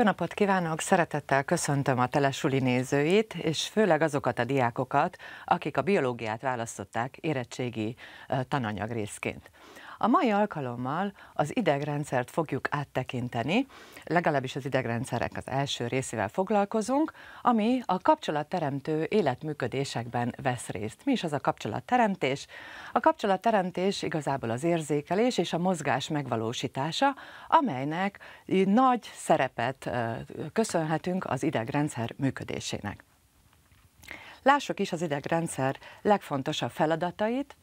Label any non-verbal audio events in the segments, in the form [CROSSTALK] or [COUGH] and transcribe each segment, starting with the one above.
Jó napot kívánok! Szeretettel köszöntöm a Telesuli nézőit, és főleg azokat a diákokat, akik a biológiát választották érettségi tananyag részként. A mai alkalommal az idegrendszert fogjuk áttekinteni, legalábbis az idegrendszerek az első részével foglalkozunk, ami a kapcsolatteremtő életműködésekben vesz részt. Mi is az a kapcsolatteremtés? A kapcsolatteremtés igazából az érzékelés és a mozgás megvalósítása, amelynek nagy szerepet köszönhetünk az idegrendszer működésének. Lássuk is az idegrendszer legfontosabb feladatait.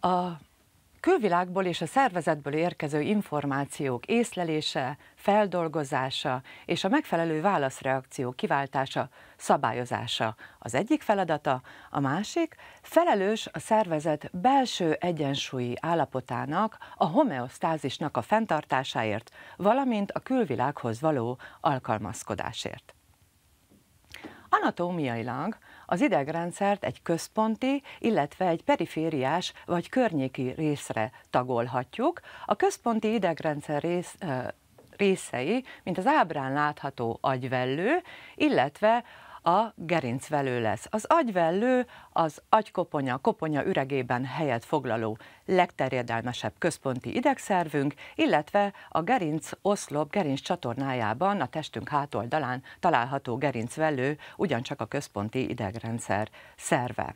A külvilágból és a szervezetből érkező információk észlelése, feldolgozása és a megfelelő válaszreakció kiváltása, szabályozása az egyik feladata, a másik felelős a szervezet belső egyensúlyi állapotának, a homeosztázisnak a fenntartásáért, valamint a külvilághoz való alkalmazkodásért. Anatómiailag az idegrendszert egy központi, illetve egy perifériás vagy környéki részre tagolhatjuk. A központi idegrendszer rész, részei, mint az ábrán látható agyvellő, illetve a gerincvelő lesz. Az agyvellő az agykoponya, koponya üregében helyet foglaló legterjedelmesebb központi idegszervünk, illetve a gerinc oszlop gerinc csatornájában, a testünk hátoldalán található gerincvelő ugyancsak a központi idegrendszer szerve.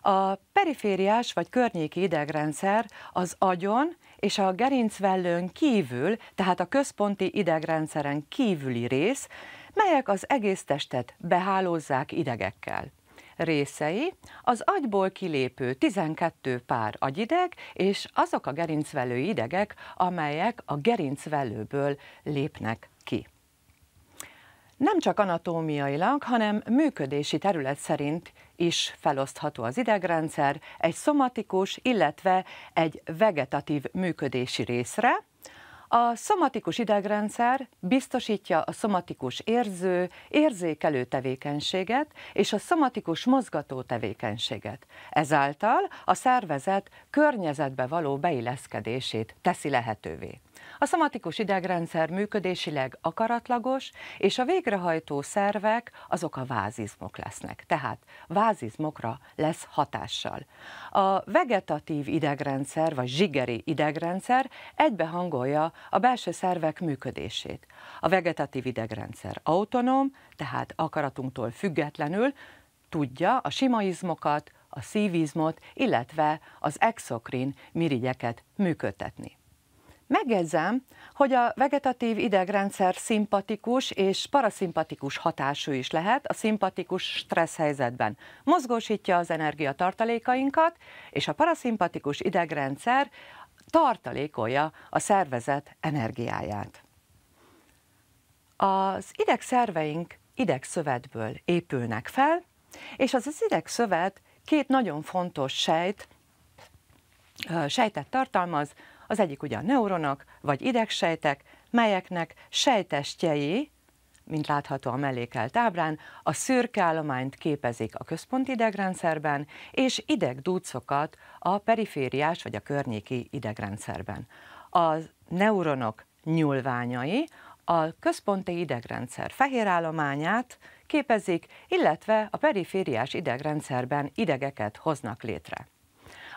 A perifériás vagy környéki idegrendszer az agyon és a gerincvellőn kívül, tehát a központi idegrendszeren kívüli rész, melyek az egész testet behálózzák idegekkel. Részei az agyból kilépő 12 pár agyideg és azok a gerincvelő idegek, amelyek a gerincvelőből lépnek ki. Nem csak anatómiailag, hanem működési terület szerint is felosztható az idegrendszer egy szomatikus, illetve egy vegetatív működési részre, a szomatikus idegrendszer biztosítja a szomatikus érző, érzékelő tevékenységet és a szomatikus mozgató tevékenységet. Ezáltal a szervezet környezetbe való beilleszkedését teszi lehetővé. A szomatikus idegrendszer működésileg akaratlagos, és a végrehajtó szervek azok a vázizmok lesznek, tehát vázizmokra lesz hatással. A vegetatív idegrendszer, vagy zsigeri idegrendszer egybehangolja a belső szervek működését. A vegetatív idegrendszer autonóm, tehát akaratunktól függetlenül tudja a simaizmokat, a szívizmot, illetve az exokrin mirigyeket működtetni. Megjegyzem, hogy a vegetatív idegrendszer szimpatikus és paraszimpatikus hatású is lehet a szimpatikus stressz helyzetben. Mozgósítja az energiatartalékainkat, és a paraszimpatikus idegrendszer tartalékolja a szervezet energiáját. Az idegszerveink idegszövetből épülnek fel, és az az idegszövet két nagyon fontos sejt, sejtet tartalmaz, az egyik ugye a neuronok, vagy idegsejtek, melyeknek sejtestjei, mint látható a mellékelt ábrán, a szürke állományt képezik a központi idegrendszerben, és idegdúcokat a perifériás vagy a környéki idegrendszerben. A neuronok nyúlványai a központi idegrendszer fehér állományát képezik, illetve a perifériás idegrendszerben idegeket hoznak létre.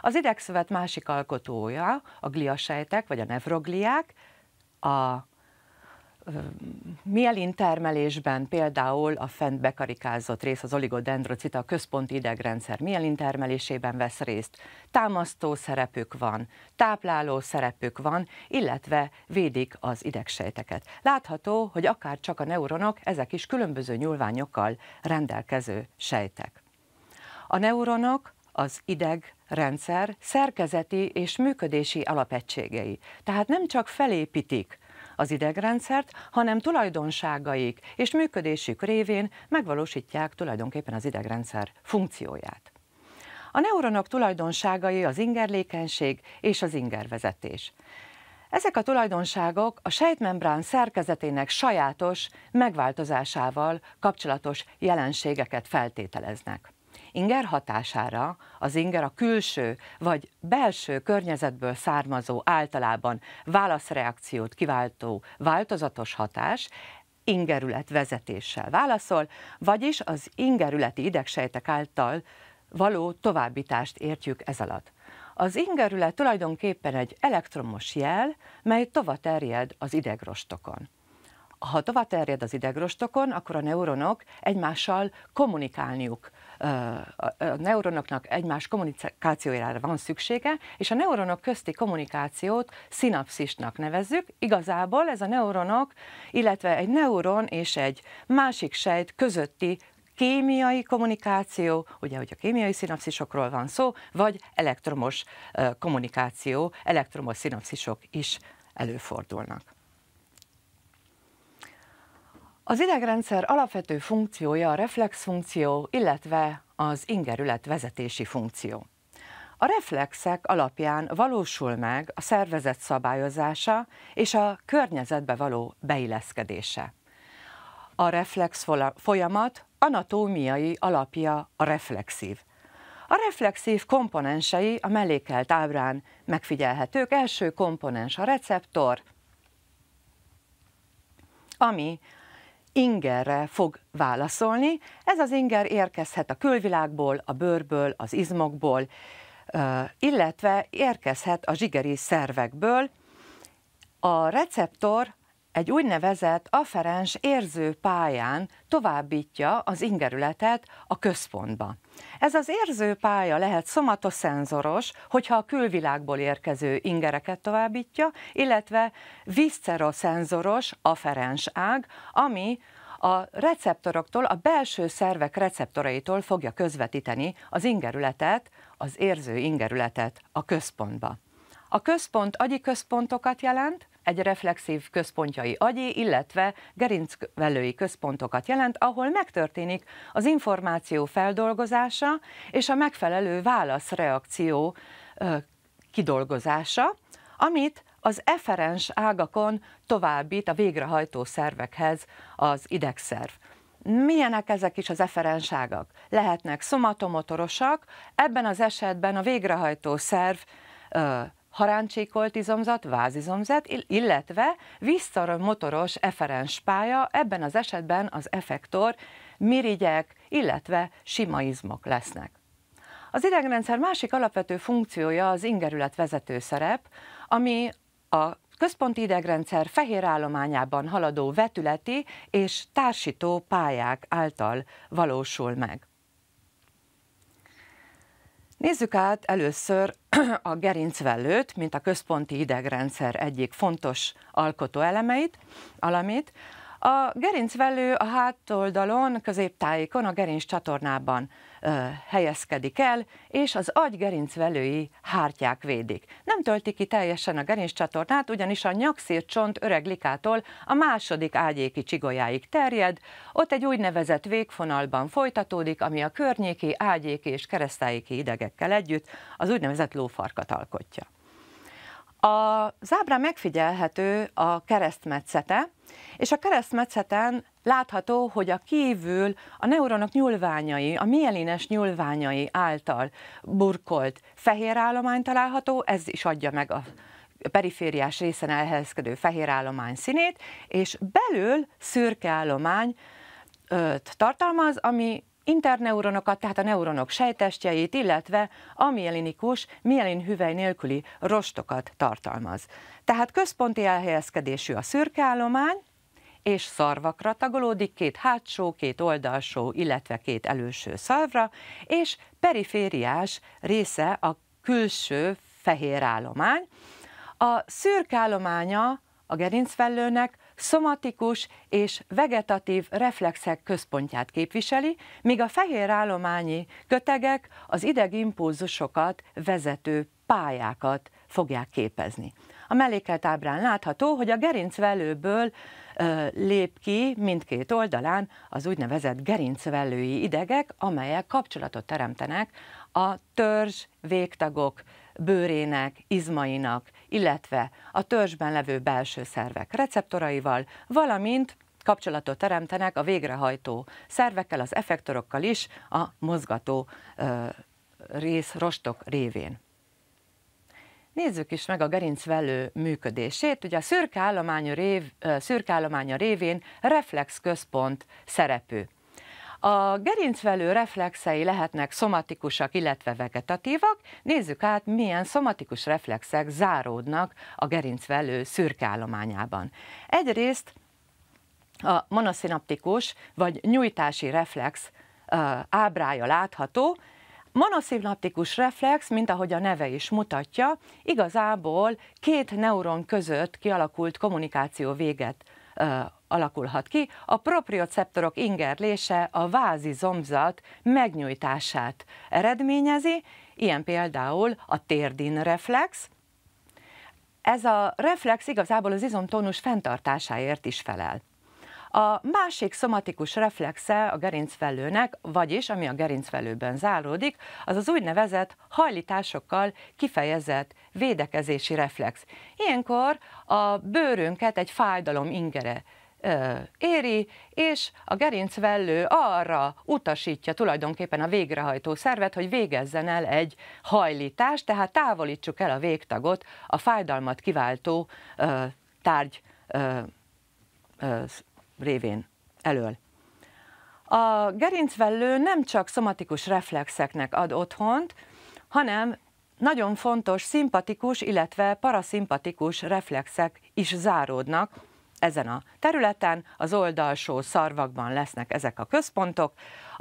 Az idegszövet másik alkotója, a gliasejtek, vagy a nevrogliák, a mielin termelésben például a fent bekarikázott rész, az oligodendrocita, a központi idegrendszer mielin termelésében vesz részt, támasztó szerepük van, tápláló szerepük van, illetve védik az idegsejteket. Látható, hogy akár csak a neuronok, ezek is különböző nyúlványokkal rendelkező sejtek. A neuronok az ideg rendszer szerkezeti és működési alapegységei. Tehát nem csak felépítik az idegrendszert, hanem tulajdonságaik és működésük révén megvalósítják tulajdonképpen az idegrendszer funkcióját. A neuronok tulajdonságai az ingerlékenység és az ingervezetés. Ezek a tulajdonságok a sejtmembrán szerkezetének sajátos megváltozásával kapcsolatos jelenségeket feltételeznek inger hatására az inger a külső vagy belső környezetből származó általában válaszreakciót kiváltó változatos hatás ingerület vezetéssel válaszol, vagyis az ingerületi idegsejtek által való továbbítást értjük ez alatt. Az ingerület tulajdonképpen egy elektromos jel, mely tovaterjed az idegrostokon. Ha tovaterjed az idegrostokon, akkor a neuronok egymással kommunikálniuk a neuronoknak egymás kommunikációjára van szüksége, és a neuronok közti kommunikációt szinapszisnak nevezzük. Igazából ez a neuronok, illetve egy neuron és egy másik sejt közötti kémiai kommunikáció, ugye, hogy a kémiai szinapszisokról van szó, vagy elektromos kommunikáció, elektromos szinapszisok is előfordulnak. Az idegrendszer alapvető funkciója a reflexfunkció, illetve az ingerület vezetési funkció. A reflexek alapján valósul meg a szervezet szabályozása és a környezetbe való beilleszkedése. A reflex folyamat anatómiai alapja a reflexív. A reflexív komponensei a mellékelt ábrán megfigyelhetők. Első komponens a receptor, ami ingerre fog válaszolni. Ez az inger érkezhet a külvilágból, a bőrből, az izmokból, illetve érkezhet a zsigeri szervekből. A receptor egy úgynevezett afferens érző pályán továbbítja az ingerületet a központba. Ez az érző pálya lehet szomatoszenzoros, hogyha a külvilágból érkező ingereket továbbítja, illetve visceroszenzoros, afferens ág, ami a receptoroktól, a belső szervek receptoraitól fogja közvetíteni az ingerületet, az érző ingerületet a központba. A központ agyi központokat jelent, egy reflexív központjai agyi, illetve gerincvelői központokat jelent, ahol megtörténik az információ feldolgozása és a megfelelő válaszreakció kidolgozása, amit az eferens ágakon továbbít a végrehajtó szervekhez az idegszerv. Milyenek ezek is az eferens ágak? Lehetnek szomatomotorosak, ebben az esetben a végrehajtó szerv haráncsíkolt izomzat, vázizomzat, illetve motoros eferens pálya, ebben az esetben az effektor, mirigyek, illetve sima izmok lesznek. Az idegrendszer másik alapvető funkciója az ingerület vezető szerep, ami a központi idegrendszer fehér állományában haladó vetületi és társító pályák által valósul meg. Nézzük át először [CLEARS THROAT] a gerincvellőt, mint a központi idegrendszer egyik fontos alkotóelemeit, alamit, a gerincvelő a hátoldalon, középtájékon, a gerinc csatornában ö, helyezkedik el, és az agy gerincvelői hártyák védik. Nem tölti ki teljesen a gerinc csatornát, ugyanis a csont öreg likától a második ágyéki csigolyáig terjed, ott egy úgynevezett végfonalban folytatódik, ami a környéki ágyéki és keresztályéki idegekkel együtt az úgynevezett lófarkat alkotja. A zábra megfigyelhető a keresztmetszete, és a keresztmetszeten látható, hogy a kívül a neuronok nyúlványai, a mielines nyúlványai által burkolt fehér állomány található, ez is adja meg a perifériás részen elhelyezkedő fehér állomány színét, és belül szürke állomány tartalmaz, ami interneuronokat, tehát a neuronok sejtestjeit, illetve mielinikus, mielin hüvely nélküli rostokat tartalmaz. Tehát központi elhelyezkedésű a szürkeállomány, és szarvakra tagolódik két hátsó, két oldalsó, illetve két előső szarvra, és perifériás része a külső fehér állomány. A szürke állománya a gerincfellőnek szomatikus és vegetatív reflexek központját képviseli, míg a fehér állományi kötegek az idegimpulzusokat vezető pályákat fogják képezni. A mellékelt ábrán látható, hogy a gerincvelőből ö, lép ki mindkét oldalán az úgynevezett gerincvelői idegek, amelyek kapcsolatot teremtenek a törzs végtagok bőrének, izmainak illetve a törzsben levő belső szervek receptoraival, valamint kapcsolatot teremtenek a végrehajtó szervekkel, az effektorokkal is, a mozgató ö, rész rostok révén. Nézzük is meg a gerincvelő működését. Ugye a szürke állománya, rév, szürke állománya révén központ szerepű. A gerincvelő reflexei lehetnek szomatikusak, illetve vegetatívak. Nézzük át, milyen szomatikus reflexek záródnak a gerincvelő szürke állományában. Egyrészt a monoszinaptikus vagy nyújtási reflex ábrája látható, Monoszinaptikus reflex, mint ahogy a neve is mutatja, igazából két neuron között kialakult kommunikáció véget alakulhat ki. A proprioceptorok ingerlése a vázi zomzat megnyújtását eredményezi, ilyen például a térdin reflex. Ez a reflex igazából az izomtónus fenntartásáért is felel. A másik szomatikus reflexe a gerincvelőnek, vagyis ami a gerincvelőben záródik, az az úgynevezett hajlításokkal kifejezett védekezési reflex. Ilyenkor a bőrünket egy fájdalom ingere éri, és a gerincvellő arra utasítja tulajdonképpen a végrehajtó szervet, hogy végezzen el egy hajlítást, tehát távolítsuk el a végtagot a fájdalmat kiváltó ö, tárgy ö, ö, révén elől. A gerincvellő nem csak szomatikus reflexeknek ad otthont, hanem nagyon fontos szimpatikus, illetve paraszimpatikus reflexek is záródnak ezen a területen. Az oldalsó szarvakban lesznek ezek a központok,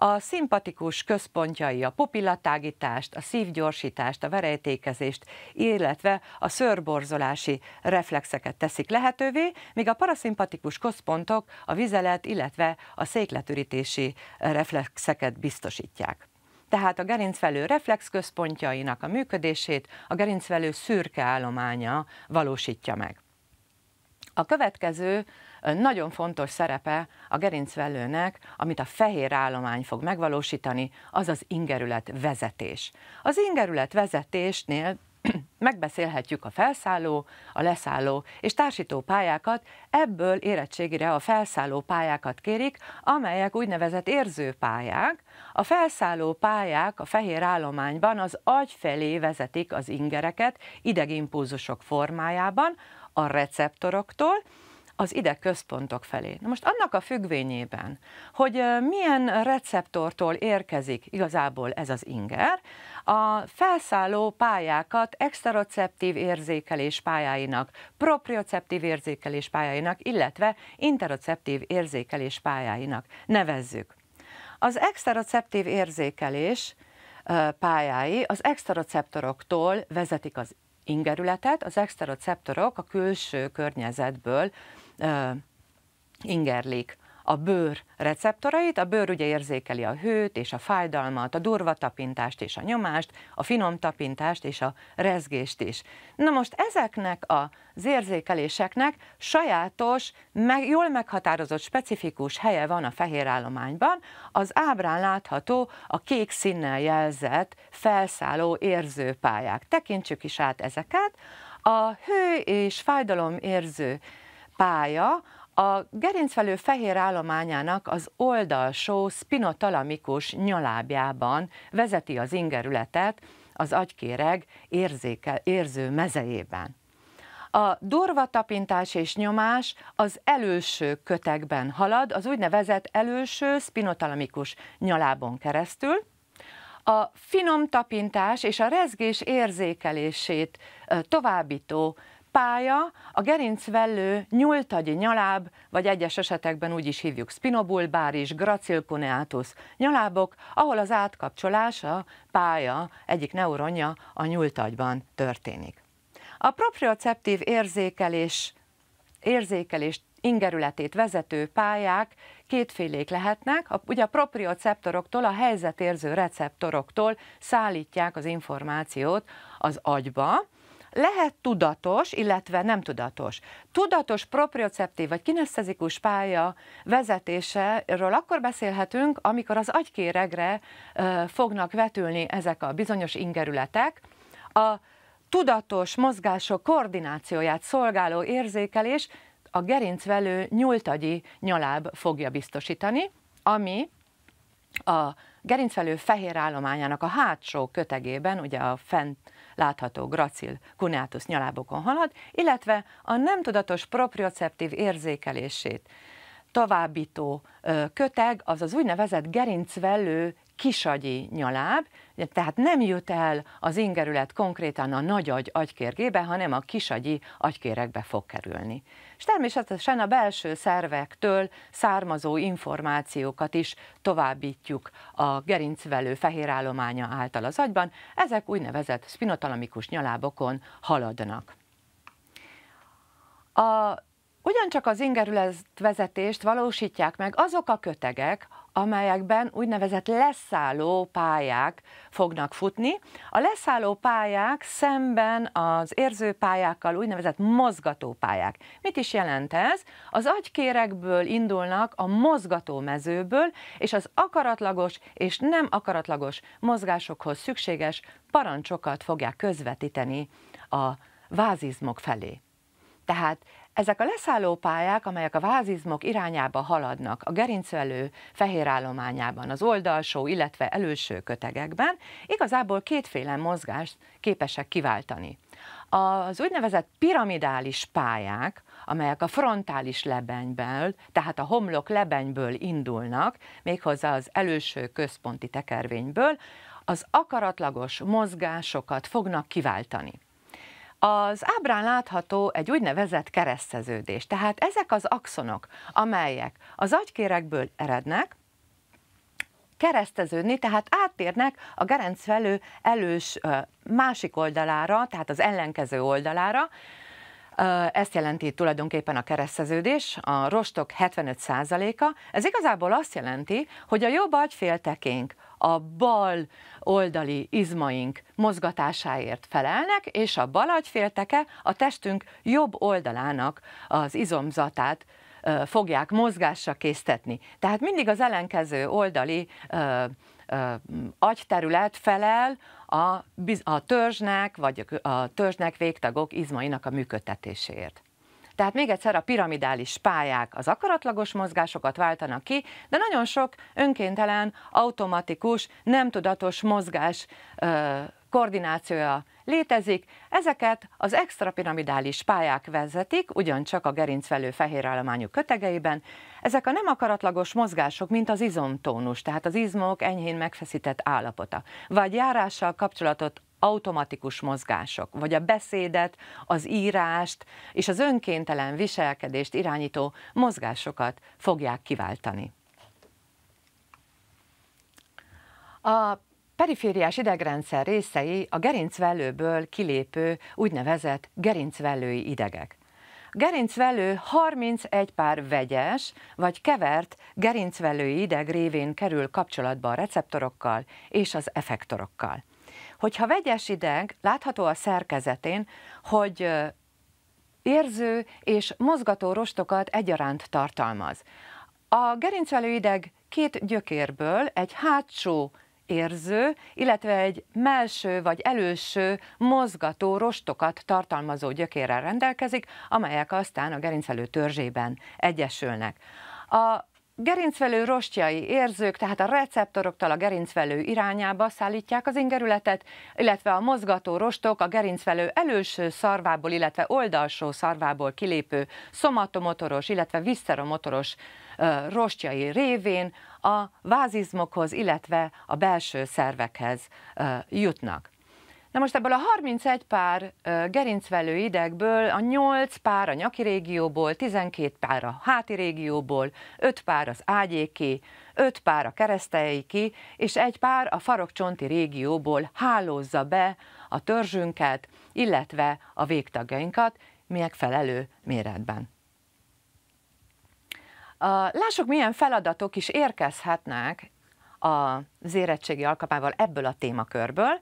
a szimpatikus központjai a pupillatágítást, a szívgyorsítást, a verejtékezést, illetve a szörborzolási reflexeket teszik lehetővé, míg a paraszimpatikus központok a vizelet, illetve a székletürítési reflexeket biztosítják tehát a gerincvelő reflexközpontjainak a működését a gerincvelő szürke állománya valósítja meg. A következő nagyon fontos szerepe a gerincvelőnek, amit a fehér állomány fog megvalósítani, az az ingerület vezetés. Az ingerület vezetésnél [CLEARS THROAT] megbeszélhetjük a felszálló, a leszálló és társító pályákat, ebből érettségire a felszálló pályákat kérik, amelyek úgynevezett érző pályák. A felszálló pályák a fehér állományban az agy felé vezetik az ingereket idegimpulzusok formájában a receptoroktól, az ide központok felé. Na most annak a függvényében, hogy milyen receptortól érkezik igazából ez az inger, a felszálló pályákat exteroceptív érzékelés pályáinak, proprioceptív érzékelés pályáinak, illetve interoceptív érzékelés pályáinak nevezzük. Az exteroceptív érzékelés pályái az exteroceptoroktól vezetik az ingerületet, az exteroceptorok a külső környezetből ingerlik a bőr receptorait, a bőr ugye érzékeli a hőt és a fájdalmat, a durva tapintást és a nyomást, a finom tapintást és a rezgést is. Na most ezeknek az érzékeléseknek sajátos, meg, jól meghatározott, specifikus helye van a fehér állományban, az ábrán látható a kék színnel jelzett felszálló érzőpályák. Tekintsük is át ezeket. A hő és fájdalom érző pálya a gerincvelő fehér állományának az oldalsó spinotalamikus nyalábjában vezeti az ingerületet az agykéreg érzéke, érző mezejében. A durva tapintás és nyomás az előső kötekben halad, az úgynevezett előső spinotalamikus nyalábon keresztül, a finom tapintás és a rezgés érzékelését továbbító pálya, a gerincvellő, nyúltagyi nyaláb, vagy egyes esetekben úgy is hívjuk spinobulbáris, gracilkoneátusz nyalábok, ahol az átkapcsolása, pálya egyik neuronja a nyúltagyban történik. A proprioceptív érzékelés, érzékelés ingerületét vezető pályák kétfélék lehetnek, a, ugye a proprioceptoroktól, a helyzetérző receptoroktól szállítják az információt az agyba, lehet tudatos, illetve nem tudatos. Tudatos proprioceptív vagy kineszezikus pálya vezetéséről akkor beszélhetünk, amikor az agykéregre fognak vetülni ezek a bizonyos ingerületek. A tudatos mozgások koordinációját szolgáló érzékelés a gerincvelő nyúltagyi nyaláb fogja biztosítani, ami a gerincvelő fehér állományának a hátsó kötegében, ugye a fent látható gracil kuneátusz nyalábokon halad, illetve a nem tudatos proprioceptív érzékelését továbbító köteg, az az úgynevezett gerincvellő kisagyi nyaláb, tehát nem jut el az ingerület konkrétan a nagy agy agykérgébe, hanem a kisagyi agykérekbe fog kerülni. És természetesen a belső szervektől származó információkat is továbbítjuk a gerincvelő fehérállománya által az agyban, ezek úgynevezett spinotalamikus nyalábokon haladnak. A Ugyancsak az vezetést valósítják meg azok a kötegek, amelyekben úgynevezett leszálló pályák fognak futni. A leszálló pályák szemben az érző pályákkal úgynevezett mozgató pályák. Mit is jelent ez? Az agykérekből indulnak a mozgató mezőből, és az akaratlagos és nem akaratlagos mozgásokhoz szükséges parancsokat fogják közvetíteni a vázizmok felé. Tehát ezek a leszálló pályák, amelyek a vázizmok irányába haladnak, a gerincvelő fehér állományában, az oldalsó, illetve előső kötegekben, igazából kétféle mozgást képesek kiváltani. Az úgynevezett piramidális pályák, amelyek a frontális lebenyből, tehát a homlok lebenyből indulnak, méghozzá az előső központi tekervényből, az akaratlagos mozgásokat fognak kiváltani. Az ábrán látható egy úgynevezett kereszteződés, tehát ezek az axonok, amelyek az agykérekből erednek, kereszteződni, tehát áttérnek a gerenc felő elős másik oldalára, tehát az ellenkező oldalára, ezt jelenti tulajdonképpen a kereszteződés, a rostok 75%-a. Ez igazából azt jelenti, hogy a jobb agyféltekénk a bal oldali izmaink mozgatásáért felelnek, és a bal agyfélteke a testünk jobb oldalának az izomzatát fogják mozgásra késztetni. Tehát mindig az ellenkező oldali ö, ö, agyterület felel a, a törzsnek, vagy a törzsnek végtagok izmainak a működtetéséért. Tehát még egyszer a piramidális pályák az akaratlagos mozgásokat váltanak ki, de nagyon sok önkéntelen, automatikus, nem tudatos mozgás ö, koordinációja létezik. Ezeket az extrapiramidális pályák vezetik, ugyancsak a gerincvelő fehér állományú kötegeiben. Ezek a nem akaratlagos mozgások, mint az izomtónus, tehát az izmok enyhén megfeszített állapota, vagy járással kapcsolatot automatikus mozgások, vagy a beszédet, az írást és az önkéntelen viselkedést irányító mozgásokat fogják kiváltani. A perifériás idegrendszer részei a gerincvelőből kilépő úgynevezett gerincvelői idegek. Gerincvelő 31 pár vegyes vagy kevert gerincvelői ideg révén kerül kapcsolatba a receptorokkal és az effektorokkal. Hogyha vegyes ideg, látható a szerkezetén, hogy érző és mozgató rostokat egyaránt tartalmaz. A gerincvelő ideg két gyökérből egy hátsó érző, illetve egy melső vagy előső mozgató rostokat tartalmazó gyökérrel rendelkezik, amelyek aztán a gerincelő törzsében egyesülnek. A Gerincvelő rostjai érzők, tehát a receptoroktól a gerincvelő irányába szállítják az ingerületet, illetve a mozgató rostok a gerincvelő előső szarvából, illetve oldalsó szarvából kilépő szomatomotoros, illetve visszeromotoros rostjai révén a vázizmokhoz, illetve a belső szervekhez jutnak. Na most ebből a 31 pár gerincvelő idegből a 8 pár a nyaki régióból, 12 pár a háti régióból, 5 pár az ágyéki, 5 pár a keresztelyéki, és egy pár a farokcsonti régióból hálózza be a törzsünket, illetve a végtagjainkat megfelelő méretben. Lássuk, milyen feladatok is érkezhetnek az érettségi alkapával ebből a témakörből.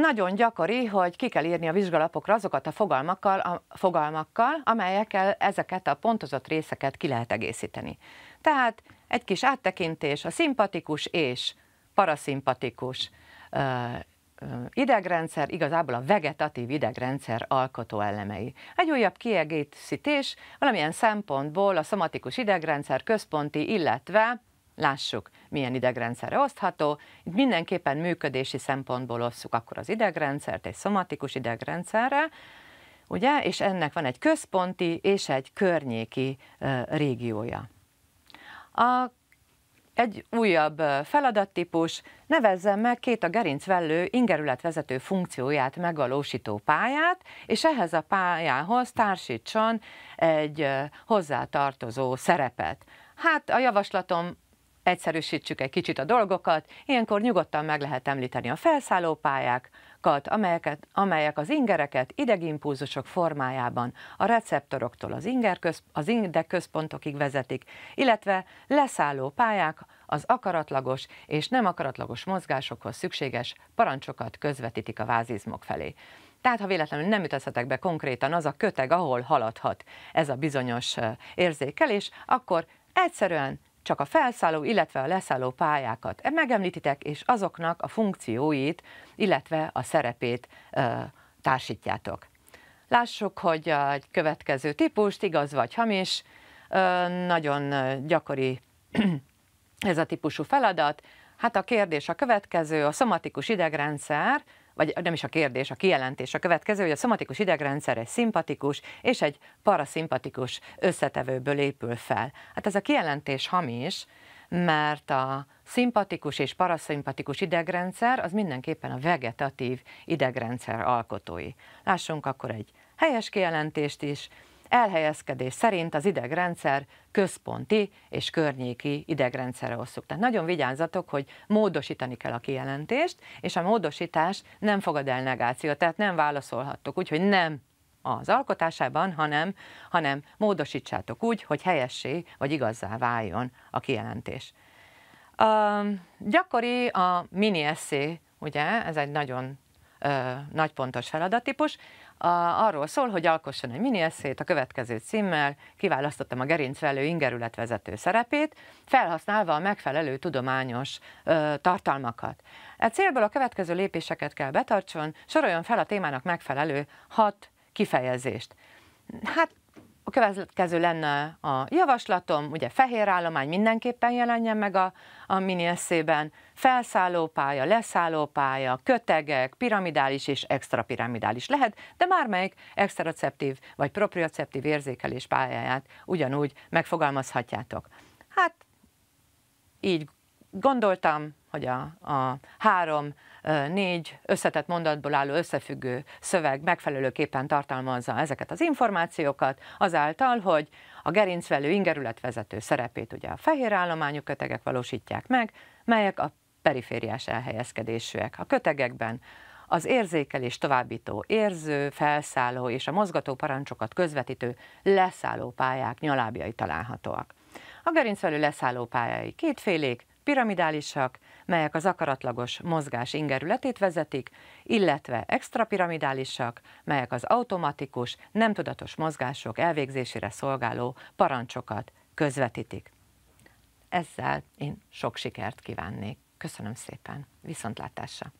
Nagyon gyakori, hogy ki kell írni a vizsgalapokra azokat a fogalmakkal, a fogalmakkal, amelyekkel ezeket a pontozott részeket ki lehet egészíteni. Tehát egy kis áttekintés, a szimpatikus és paraszimpatikus ö, ö, idegrendszer, igazából a vegetatív idegrendszer alkotó elemei. Egy újabb kiegészítés, valamilyen szempontból a szomatikus idegrendszer központi, illetve Lássuk, milyen idegrendszerre osztható. Itt mindenképpen működési szempontból osszuk akkor az idegrendszert egy szomatikus idegrendszerre, ugye? És ennek van egy központi és egy környéki régiója. A egy újabb feladattípus, nevezzem meg két a gerincvellő ingerületvezető funkcióját megvalósító pályát, és ehhez a pályához társítson egy hozzátartozó szerepet. Hát a javaslatom Egyszerűsítsük egy kicsit a dolgokat, ilyenkor nyugodtan meg lehet említeni a felszállópályákat, amelyeket, amelyek az ingereket idegimpulzusok formájában a receptoroktól az, inger köz, az központokig vezetik, illetve leszálló pályák az akaratlagos és nem akaratlagos mozgásokhoz szükséges parancsokat közvetítik a vázizmok felé. Tehát, ha véletlenül nem üthetek be konkrétan az a köteg, ahol haladhat ez a bizonyos érzékelés, akkor egyszerűen csak a felszálló, illetve a leszálló pályákat megemlítitek, és azoknak a funkcióit, illetve a szerepét társítjátok. Lássuk, hogy a következő típust, igaz vagy hamis, nagyon gyakori [CLEARS THROAT] ez a típusú feladat. Hát a kérdés a következő, a szomatikus idegrendszer, vagy nem is a kérdés, a kijelentés a következő, hogy a szomatikus idegrendszer egy szimpatikus és egy paraszimpatikus összetevőből épül fel. Hát ez a kijelentés hamis, mert a szimpatikus és paraszimpatikus idegrendszer az mindenképpen a vegetatív idegrendszer alkotói. Lássunk akkor egy helyes kijelentést is, elhelyezkedés szerint az idegrendszer központi és környéki idegrendszerre osszuk. Tehát nagyon vigyázzatok, hogy módosítani kell a kijelentést, és a módosítás nem fogad el negációt, tehát nem válaszolhattok, úgyhogy nem az alkotásában, hanem, hanem módosítsátok úgy, hogy helyessé vagy igazzá váljon a kijelentés. A gyakori a mini eszé, ugye, ez egy nagyon ö, nagy pontos feladatípus a, arról szól, hogy alkosson egy mini eszét a következő címmel, kiválasztottam a gerincvelő vezető szerepét, felhasználva a megfelelő tudományos ö, tartalmakat. E célból a következő lépéseket kell betartson, soroljon fel a témának megfelelő hat kifejezést. Hát következő lenne a javaslatom, ugye fehér állomány mindenképpen jelenjen meg a, a minieszében, felszállópálya, leszállópálya, kötegek, piramidális és extrapiramidális lehet, de már melyik extraceptív vagy proprioceptív érzékelés pályáját ugyanúgy megfogalmazhatjátok. Hát így gondoltam, hogy a, a három, négy összetett mondatból álló összefüggő szöveg megfelelőképpen tartalmazza ezeket az információkat, azáltal, hogy a gerincvelő ingerületvezető szerepét ugye a fehér állományú kötegek valósítják meg, melyek a perifériás elhelyezkedésűek. A kötegekben az érzékelés továbbító, érző, felszálló és a mozgató parancsokat közvetítő leszálló pályák nyalábjai találhatóak. A gerincvelő leszálló pályái kétfélék, piramidálisak, melyek az akaratlagos mozgás ingerületét vezetik, illetve extrapiramidálisak, melyek az automatikus, nem tudatos mozgások elvégzésére szolgáló parancsokat közvetítik. Ezzel én sok sikert kívánnék. Köszönöm szépen. Viszontlátásra!